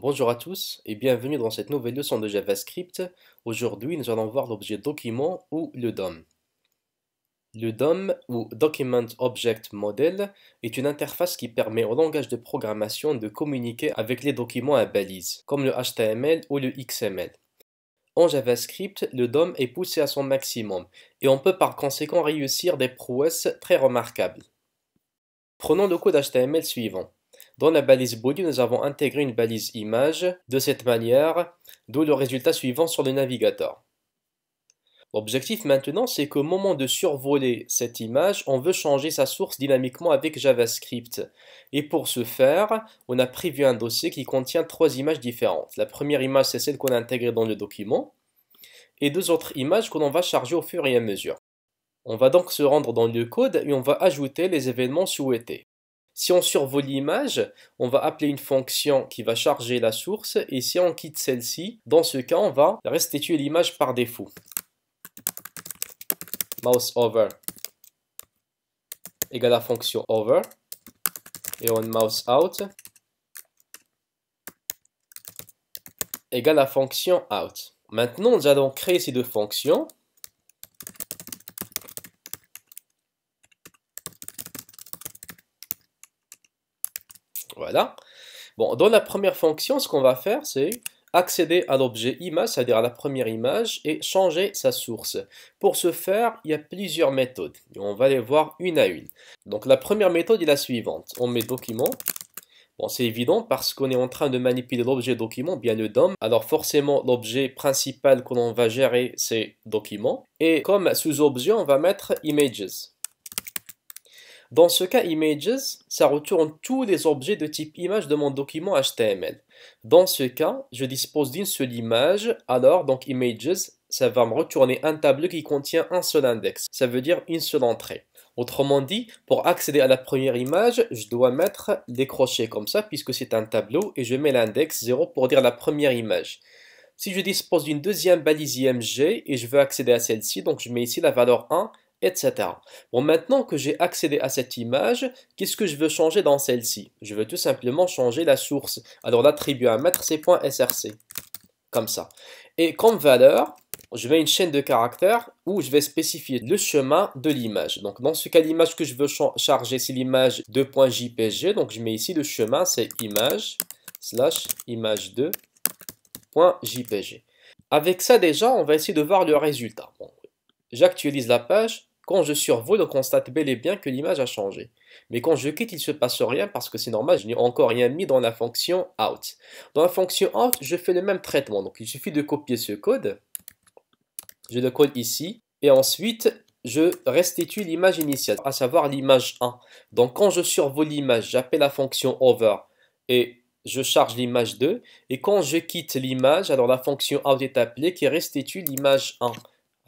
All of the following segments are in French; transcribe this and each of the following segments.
Bonjour à tous et bienvenue dans cette nouvelle leçon de JavaScript. Aujourd'hui, nous allons voir l'objet document ou le DOM. Le DOM ou Document Object Model est une interface qui permet au langage de programmation de communiquer avec les documents à balise, comme le HTML ou le XML. En JavaScript, le DOM est poussé à son maximum et on peut par conséquent réussir des prouesses très remarquables. Prenons le code HTML suivant. Dans la balise body, nous avons intégré une balise image de cette manière, d'où le résultat suivant sur le navigateur. L'objectif maintenant, c'est qu'au moment de survoler cette image, on veut changer sa source dynamiquement avec JavaScript. Et pour ce faire, on a prévu un dossier qui contient trois images différentes. La première image, c'est celle qu'on a intégrée dans le document, et deux autres images que l'on va charger au fur et à mesure. On va donc se rendre dans le code et on va ajouter les événements souhaités. Si on survole l'image, on va appeler une fonction qui va charger la source et si on quitte celle-ci, dans ce cas, on va restituer l'image par défaut. Mouse over égale à fonction over et on mouse out égale à fonction out. Maintenant, nous allons créer ces deux fonctions Bon, dans la première fonction, ce qu'on va faire, c'est accéder à l'objet image, c'est-à-dire à la première image, et changer sa source. Pour ce faire, il y a plusieurs méthodes. Et on va les voir une à une. Donc la première méthode est la suivante. On met document. Bon, c'est évident parce qu'on est en train de manipuler l'objet document, bien le DOM. Alors forcément, l'objet principal que l'on va gérer, c'est document. Et comme sous-objet, on va mettre images. Dans ce cas, images, ça retourne tous les objets de type image de mon document HTML. Dans ce cas, je dispose d'une seule image, alors donc images, ça va me retourner un tableau qui contient un seul index, ça veut dire une seule entrée. Autrement dit, pour accéder à la première image, je dois mettre des crochets comme ça, puisque c'est un tableau, et je mets l'index 0 pour dire la première image. Si je dispose d'une deuxième balise IMG et je veux accéder à celle-ci, donc je mets ici la valeur 1 etc. Bon, maintenant que j'ai accédé à cette image, qu'est-ce que je veux changer dans celle-ci Je veux tout simplement changer la source. Alors l'attribut à mettre, c'est .src, comme ça. Et comme valeur, je mets une chaîne de caractères où je vais spécifier le chemin de l'image. Donc dans ce cas, l'image que je veux charger, c'est l'image 2.jpg. Donc je mets ici le chemin, c'est image slash image2.jpg. Avec ça déjà, on va essayer de voir le résultat. J'actualise la page quand je survole, on constate bel et bien que l'image a changé. Mais quand je quitte, il ne se passe rien parce que c'est normal, je n'ai encore rien mis dans la fonction out. Dans la fonction out, je fais le même traitement. Donc il suffit de copier ce code. Je le code ici. Et ensuite, je restitue l'image initiale, à savoir l'image 1. Donc quand je survole l'image, j'appelle la fonction over et je charge l'image 2. Et quand je quitte l'image, alors la fonction out est appelée qui restitue l'image 1.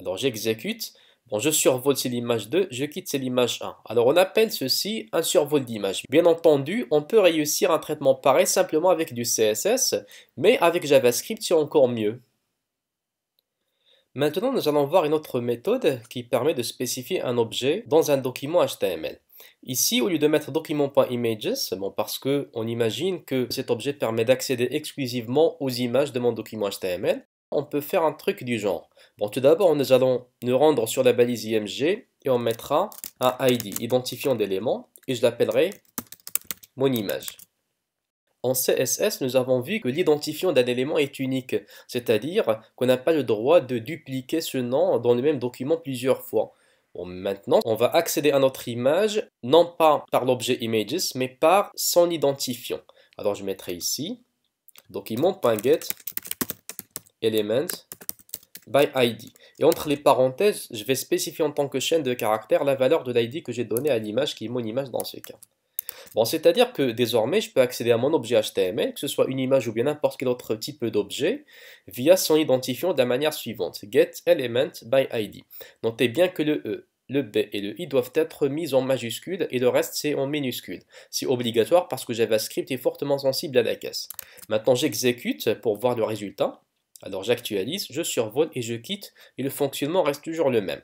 Alors j'exécute Bon, je survole, c'est l'image 2, je quitte, c'est l'image 1. Alors on appelle ceci un survol d'image. Bien entendu, on peut réussir un traitement pareil simplement avec du CSS, mais avec JavaScript c'est encore mieux. Maintenant, nous allons voir une autre méthode qui permet de spécifier un objet dans un document HTML. Ici, au lieu de mettre document.images, bon, parce qu'on imagine que cet objet permet d'accéder exclusivement aux images de mon document HTML, on peut faire un truc du genre. Bon, tout d'abord, nous allons nous rendre sur la balise IMG et on mettra un ID, identifiant d'élément et je l'appellerai mon image. En CSS, nous avons vu que l'identifiant d'un élément est unique, c'est-à-dire qu'on n'a pas le droit de dupliquer ce nom dans le même document plusieurs fois. Bon, maintenant, on va accéder à notre image, non pas par l'objet images, mais par son identifiant. Alors, je mettrai ici document.get element by id. Et entre les parenthèses, je vais spécifier en tant que chaîne de caractère la valeur de l'id que j'ai donnée à l'image qui est mon image dans ce cas. Bon, c'est-à-dire que désormais, je peux accéder à mon objet HTML, que ce soit une image ou bien n'importe quel autre type d'objet, via son identifiant de la manière suivante, get element by id. Notez bien que le E, le B et le I doivent être mis en majuscule et le reste c'est en minuscule. C'est obligatoire parce que JavaScript est fortement sensible à la caisse. Maintenant, j'exécute pour voir le résultat. Alors j'actualise, je survole et je quitte, et le fonctionnement reste toujours le même.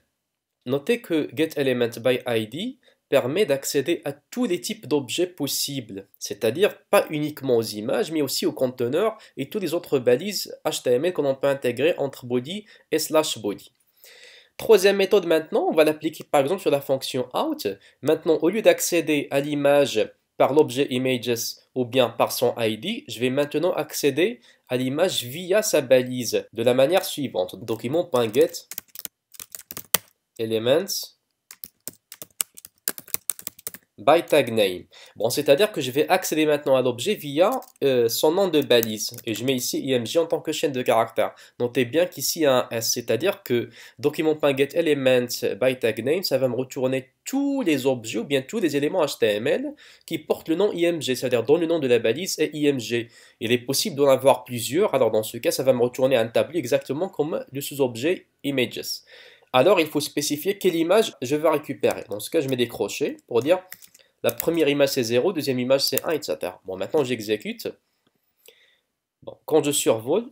Notez que getElementById permet d'accéder à tous les types d'objets possibles, c'est-à-dire pas uniquement aux images, mais aussi aux conteneurs et toutes les autres balises HTML qu'on peut intégrer entre body et slash body. Troisième méthode maintenant, on va l'appliquer par exemple sur la fonction out. Maintenant, au lieu d'accéder à l'image par l'objet images ou bien par son ID, je vais maintenant accéder à l'image via sa balise de la manière suivante. Document.get elements by tag name. Bon, c'est-à-dire que je vais accéder maintenant à l'objet via euh, son nom de balise. Et je mets ici img en tant que chaîne de caractères. Notez bien qu'ici il y a un S, c'est-à-dire que document.getElement by tag ça va me retourner tous les objets ou bien tous les éléments HTML qui portent le nom img, c'est-à-dire dont le nom de la balise est img. Il est possible d'en avoir plusieurs, alors dans ce cas, ça va me retourner un tableau exactement comme le sous-objet images alors il faut spécifier quelle image je veux récupérer. Dans ce cas, je mets des crochets pour dire la première image c'est 0, deuxième image c'est 1, etc. Bon, maintenant j'exécute. Bon, quand je survole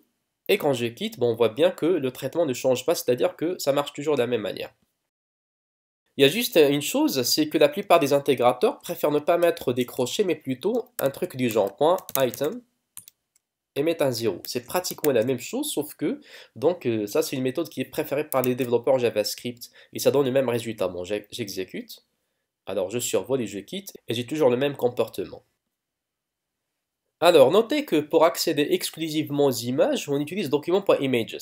et quand je quitte, on voit bien que le traitement ne change pas, c'est-à-dire que ça marche toujours de la même manière. Il y a juste une chose, c'est que la plupart des intégrateurs préfèrent ne pas mettre des crochets, mais plutôt un truc du genre .item et mettre un 0. C'est pratiquement la même chose, sauf que, donc euh, ça c'est une méthode qui est préférée par les développeurs JavaScript, et ça donne le même résultat. Bon, j'exécute, alors je survole et je quitte, et j'ai toujours le même comportement. Alors, notez que pour accéder exclusivement aux images, on utilise document.images.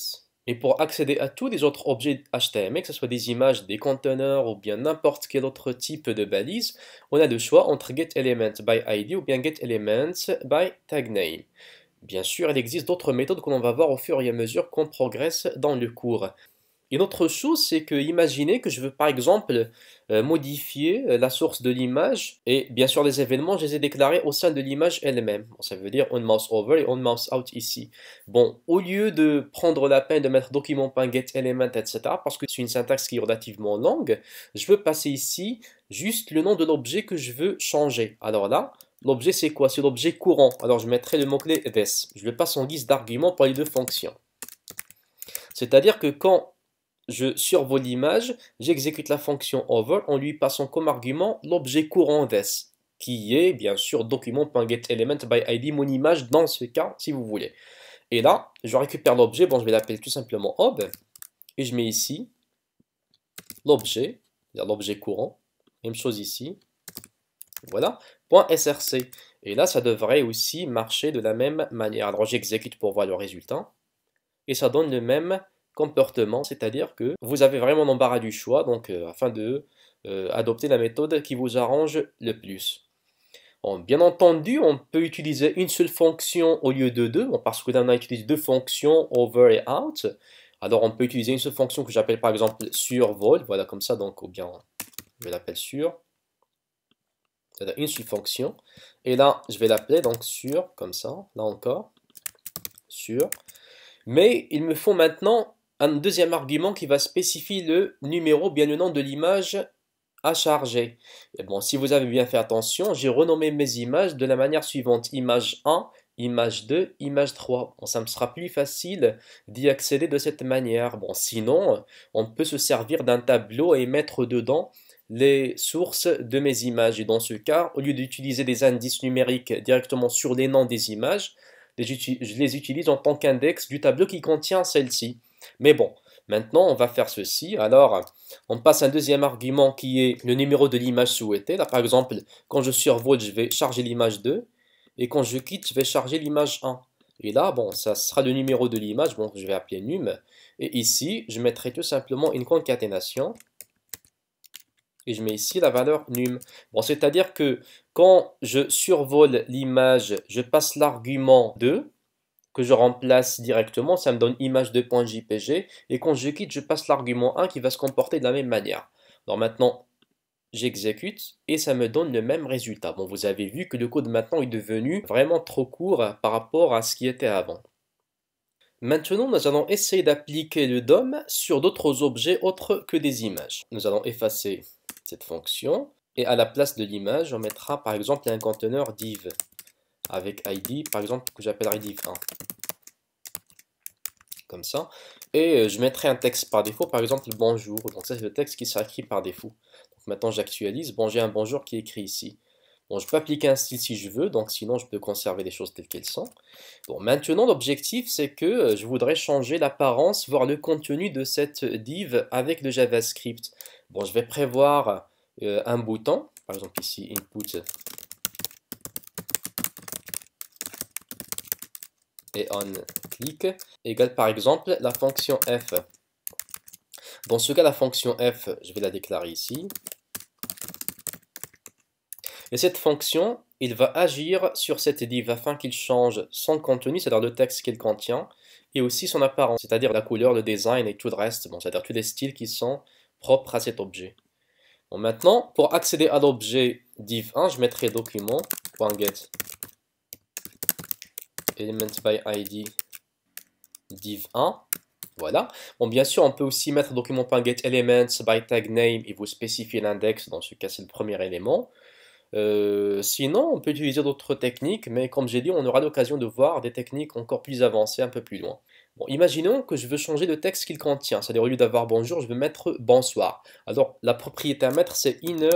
Et pour accéder à tous les autres objets HTML, que ce soit des images, des conteneurs ou bien n'importe quel autre type de balise, on a le choix entre getElementById ou bien getElementByTagName. Bien sûr, il existe d'autres méthodes que l'on va voir au fur et à mesure qu'on progresse dans le cours. Une autre chose, c'est que imaginez que je veux par exemple euh, modifier euh, la source de l'image et bien sûr les événements, je les ai déclarés au sein de l'image elle-même. ça veut dire on mouse over et on mouse out ici. Bon, au lieu de prendre la peine de mettre document.getElement, etc., parce que c'est une syntaxe qui est relativement longue, je veux passer ici juste le nom de l'objet que je veux changer. Alors là, L'objet, c'est quoi C'est l'objet courant. Alors, je mettrai le mot-clé this. Je le passe en guise d'argument pour les deux fonctions. C'est-à-dire que quand je survole l'image, j'exécute la fonction over en lui passant comme argument l'objet courant this, qui est bien sûr document.getElementById, mon image dans ce cas, si vous voulez. Et là, je récupère l'objet, bon, je vais l'appeler tout simplement ob, et je mets ici l'objet, l'objet courant, même chose ici, voilà, .src. Et là, ça devrait aussi marcher de la même manière. Alors j'exécute pour voir le résultat. Et ça donne le même comportement, c'est-à-dire que vous avez vraiment l'embarras du choix, donc euh, afin de euh, adopter la méthode qui vous arrange le plus. bien entendu, on peut utiliser une seule fonction au lieu de deux, parce que là on a utilisé deux fonctions over et out. Alors on peut utiliser une seule fonction que j'appelle par exemple survol, voilà comme ça, donc ou bien je l'appelle sur une à fonction Et là, je vais l'appeler donc sur, comme ça, là encore, sur. Mais il me faut maintenant un deuxième argument qui va spécifier le numéro, bien le nom de l'image à charger. bon, si vous avez bien fait attention, j'ai renommé mes images de la manière suivante. Image 1, image 2, image 3. Bon, ça me sera plus facile d'y accéder de cette manière. Bon, sinon, on peut se servir d'un tableau et mettre dedans les sources de mes images. Et dans ce cas, au lieu d'utiliser des indices numériques directement sur les noms des images, je les utilise en tant qu'index du tableau qui contient celle-ci. Mais bon, maintenant on va faire ceci. Alors, on passe un deuxième argument qui est le numéro de l'image souhaitée. Là, par exemple, quand je survole, je vais charger l'image 2. Et quand je quitte, je vais charger l'image 1. Et là, bon, ça sera le numéro de l'image. Donc, je vais appeler num. Et ici, je mettrai tout simplement une concaténation et je mets ici la valeur num. Bon, c'est-à-dire que quand je survole l'image, je passe l'argument 2, que je remplace directement, ça me donne image 2.jpg, et quand je quitte, je passe l'argument 1 qui va se comporter de la même manière. Alors maintenant, j'exécute et ça me donne le même résultat. Bon, vous avez vu que le code maintenant est devenu vraiment trop court par rapport à ce qui était avant. Maintenant, nous allons essayer d'appliquer le DOM sur d'autres objets autres que des images. Nous allons effacer cette fonction. Et à la place de l'image, on mettra par exemple un conteneur div avec id, par exemple, que j'appellerai div1. Comme ça. Et euh, je mettrai un texte par défaut, par exemple bonjour. Donc ça, c'est le texte qui sera écrit par défaut. Donc maintenant, j'actualise. Bon, j'ai un bonjour qui est écrit ici. Bon, je peux appliquer un style si je veux, donc sinon je peux conserver les choses telles qu'elles sont. Bon, maintenant l'objectif c'est que euh, je voudrais changer l'apparence, voire le contenu de cette div avec le JavaScript. Bon, je vais prévoir euh, un bouton, par exemple ici input. Et on clique égale par exemple la fonction f. Dans ce cas, la fonction f, je vais la déclarer ici. Et cette fonction, il va agir sur cette div afin qu'il change son contenu, c'est-à-dire le texte qu'il contient, et aussi son apparence, c'est-à-dire la couleur, le design et tout le reste, bon, c'est-à-dire tous les styles qui sont propre à cet objet. maintenant, pour accéder à l'objet div1, je mettrai document.get by id div1. Voilà. bien sûr, on peut aussi mettre document.get elements by tag name et vous spécifier l'index. Dans ce cas, c'est le premier élément. Euh, sinon, on peut utiliser d'autres techniques, mais comme j'ai dit, on aura l'occasion de voir des techniques encore plus avancées un peu plus loin imaginons que je veux changer le texte qu'il contient, c'est-à-dire au lieu d'avoir bonjour, je veux mettre bonsoir. Alors la propriété à mettre c'est inner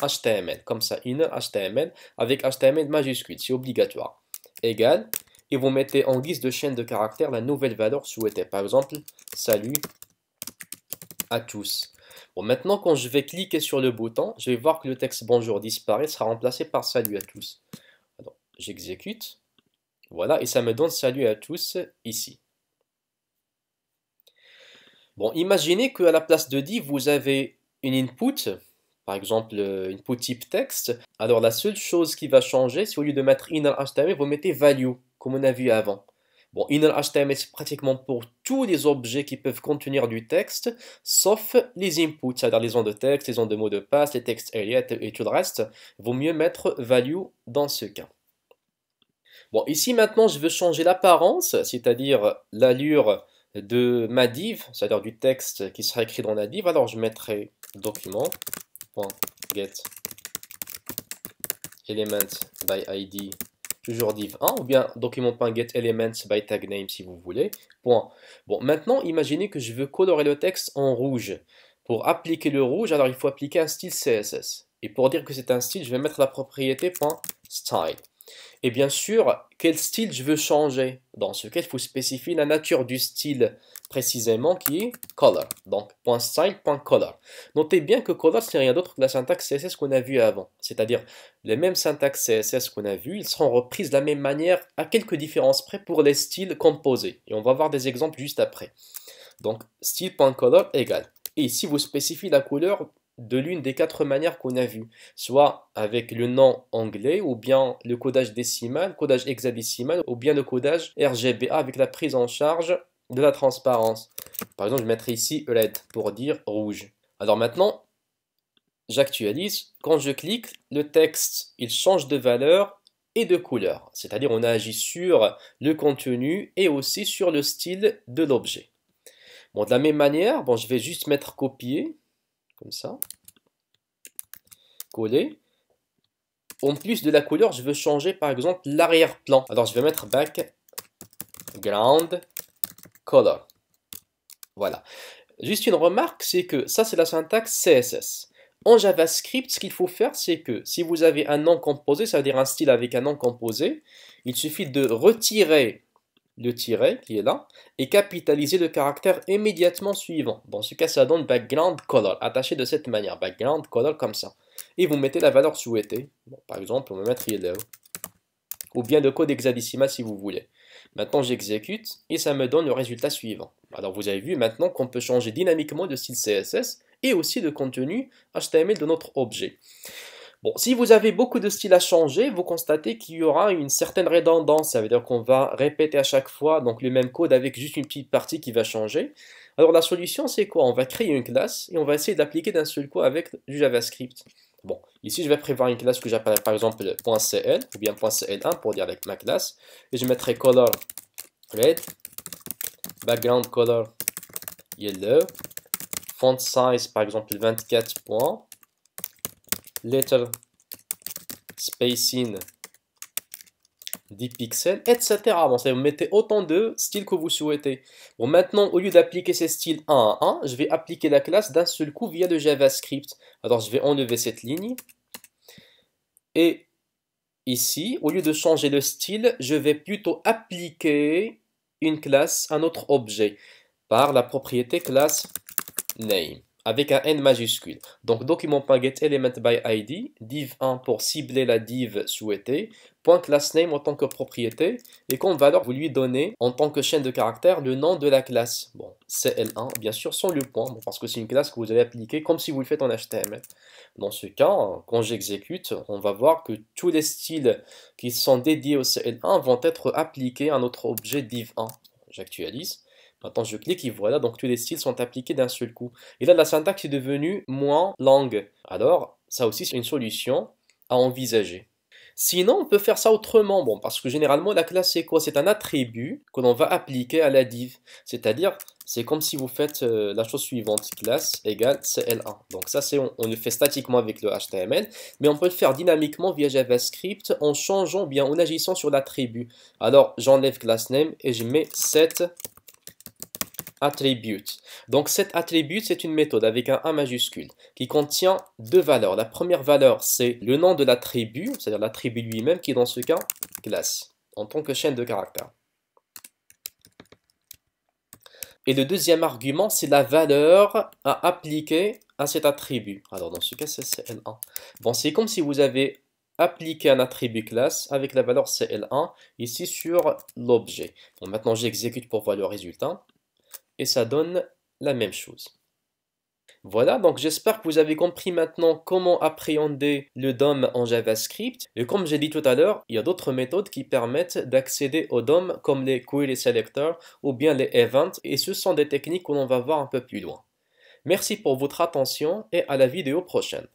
HTML, comme ça inner HTML avec HTML majuscule, c'est obligatoire. Égal, et vous mettez en guise de chaîne de caractère la nouvelle valeur souhaitée. Par exemple, salut à tous. Bon, maintenant, quand je vais cliquer sur le bouton, je vais voir que le texte bonjour disparaît, sera remplacé par salut à tous. J'exécute. Voilà, et ça me donne salut à tous ici. Bon, imaginez qu'à la place de div, vous avez une input, par exemple euh, input type texte. Alors la seule chose qui va changer, c'est au lieu de mettre inner HTML, vous mettez value, comme on a vu avant. Bon, inner HTML, c'est pratiquement pour tous les objets qui peuvent contenir du texte, sauf les inputs, c'est-à-dire les ondes de texte, les ondes de mots de passe, les textes alias et tout le reste. Il vaut mieux mettre value dans ce cas. Bon, ici maintenant, je veux changer l'apparence, c'est-à-dire l'allure de ma div, c'est-à-dire du texte qui sera écrit dans la alors je mettrai document.get element toujours div 1 ou bien document.get elements si vous voulez. Bon, maintenant imaginez que je veux colorer le texte en rouge. Pour appliquer le rouge, alors il faut appliquer un style CSS. Et pour dire que c'est un style, je vais mettre la propriété .style. Et bien sûr, quel style je veux changer Dans ce cas, il faut spécifier la nature du style précisément qui est color. Donc, .style.color. Notez bien que color, ce n'est rien d'autre que la syntaxe CSS qu'on a vu avant. C'est-à-dire, les mêmes syntaxes CSS qu'on a vu. ils seront reprises de la même manière à quelques différences près pour les styles composés. Et on va voir des exemples juste après. Donc, style.color égale. Et ici, vous spécifiez la couleur de l'une des quatre manières qu'on a vues, soit avec le nom anglais, ou bien le codage décimal, codage hexadécimal, ou bien le codage RGBA avec la prise en charge de la transparence. Par exemple, je mettrai ici e LED pour dire rouge. Alors maintenant, j'actualise. Quand je clique, le texte, il change de valeur et de couleur. C'est-à-dire, on agit sur le contenu et aussi sur le style de l'objet. Bon, de la même manière, bon, je vais juste mettre copier comme ça, coller. En plus de la couleur, je veux changer par exemple l'arrière-plan. Alors je vais mettre background color. Voilà. Juste une remarque, c'est que ça c'est la syntaxe CSS. En JavaScript, ce qu'il faut faire, c'est que si vous avez un nom composé, ça veut dire un style avec un nom composé, il suffit de retirer le tiret qui est là, et capitaliser le caractère immédiatement suivant. Dans ce cas, ça donne background color, attaché de cette manière, background color comme ça. Et vous mettez la valeur souhaitée, par exemple, on va mettre yellow, ou bien le code hexadécimal si vous voulez. Maintenant, j'exécute et ça me donne le résultat suivant. Alors, vous avez vu maintenant qu'on peut changer dynamiquement de style CSS et aussi de contenu HTML de notre objet. Bon, si vous avez beaucoup de styles à changer, vous constatez qu'il y aura une certaine redondance, ça veut dire qu'on va répéter à chaque fois donc le même code avec juste une petite partie qui va changer. Alors la solution c'est quoi On va créer une classe et on va essayer d'appliquer d'un seul coup avec du JavaScript. Bon, ici je vais prévoir une classe que j'appelle par exemple .cl ou bien .cl1 pour dire avec ma classe et je mettrai color red, background color yellow, font size par exemple 24 points letter spacing 10 pixels, etc. vous mettez autant de styles que vous souhaitez. Bon, maintenant, au lieu d'appliquer ces styles 1 à 1, je vais appliquer la classe d'un seul coup via le JavaScript. Alors, je vais enlever cette ligne. Et ici, au lieu de changer le style, je vais plutôt appliquer une classe à notre objet par la propriété classe name avec un N majuscule. Donc document.getElementById, div1 pour cibler la div souhaitée, point className en tant que propriété, et comme valeur vous lui donnez en tant que chaîne de caractères le nom de la classe. Bon, CL1 bien sûr sans le point, parce que c'est une classe que vous allez appliquer comme si vous le faites en HTML. Dans ce cas, quand j'exécute, on va voir que tous les styles qui sont dédiés au CL1 vont être appliqués à notre objet div1. J'actualise. Maintenant, je clique et voilà, donc tous les styles sont appliqués d'un seul coup. Et là, la syntaxe est devenue moins longue. Alors, ça aussi, c'est une solution à envisager. Sinon, on peut faire ça autrement, bon, parce que généralement, la classe, c'est quoi C'est un attribut que l'on va appliquer à la div. C'est-à-dire, c'est comme si vous faites euh, la chose suivante, classe égale CL1. Donc ça, c'est on, on, le fait statiquement avec le HTML, mais on peut le faire dynamiquement via JavaScript en changeant bien, en agissant sur l'attribut. Alors, j'enlève class name et je mets set attribute. Donc cet attribute, c'est une méthode avec un A majuscule qui contient deux valeurs. La première valeur, c'est le nom de l'attribut, c'est-à-dire l'attribut lui-même qui est dans ce cas classe en tant que chaîne de caractères. Et le deuxième argument, c'est la valeur à appliquer à cet attribut. Alors dans ce cas, c'est CL1. Bon, c'est comme si vous avez appliqué un attribut classe avec la valeur CL1 ici sur l'objet. Bon, maintenant, j'exécute pour voir le résultat et ça donne la même chose. Voilà, donc j'espère que vous avez compris maintenant comment appréhender le DOM en JavaScript. Et comme j'ai dit tout à l'heure, il y a d'autres méthodes qui permettent d'accéder au DOM comme les query selectors ou bien les events et ce sont des techniques qu'on l'on va voir un peu plus loin. Merci pour votre attention et à la vidéo prochaine.